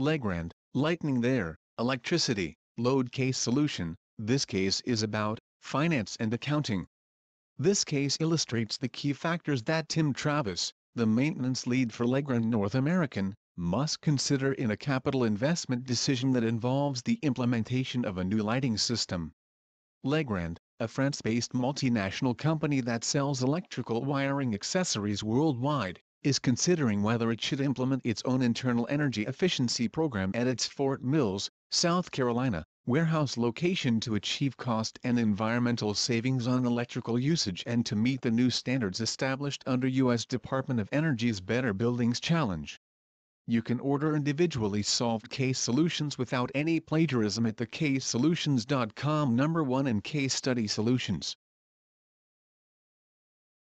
Legrand, lightning there, electricity, load case solution, this case is about finance and accounting. This case illustrates the key factors that Tim Travis, the maintenance lead for Legrand North American, must consider in a capital investment decision that involves the implementation of a new lighting system. Legrand, a France-based multinational company that sells electrical wiring accessories worldwide, is considering whether it should implement its own internal energy efficiency program at its Fort Mills, South Carolina, warehouse location to achieve cost and environmental savings on electrical usage and to meet the new standards established under U.S. Department of Energy's Better Buildings Challenge. You can order individually solved case solutions without any plagiarism at the casesolutions.com number 1 and case study solutions.